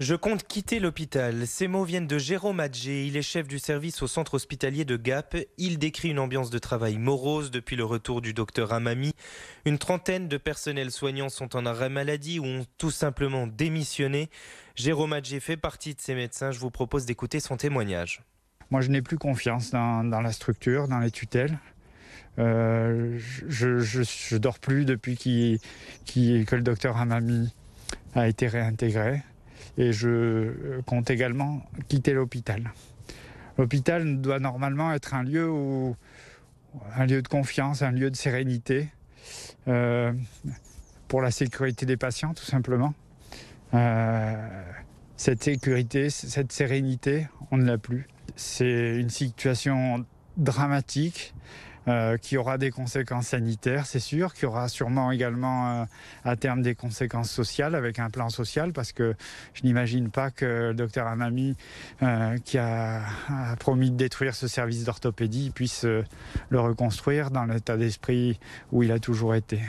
Je compte quitter l'hôpital. Ces mots viennent de Jérôme Adjé. Il est chef du service au centre hospitalier de Gap. Il décrit une ambiance de travail morose depuis le retour du docteur Amami. Une trentaine de personnels soignants sont en arrêt maladie ou ont tout simplement démissionné. Jérôme Adjé fait partie de ces médecins. Je vous propose d'écouter son témoignage. Moi, je n'ai plus confiance dans, la structure, dans les tutelles. Euh, je, dors plus depuis que le docteur Amami a été réintégré et je euh, compte également quitter l'hôpital. L'hôpital doit normalement être un lieu où, un lieu de confiance, un lieu de sérénité euh, pour la sécurité des patients, tout simplement. Euh, cette sécurité, cette sérénité, on ne l'a plus. C'est une situation dramatique. Euh, qui aura des conséquences sanitaires, c'est sûr, qui aura sûrement également euh, à terme des conséquences sociales avec un plan social, parce que je n'imagine pas que le docteur Anami, euh, qui a, promis de détruire ce service d'orthopédie, puisse le reconstruire dans l'état d'esprit où il a toujours été.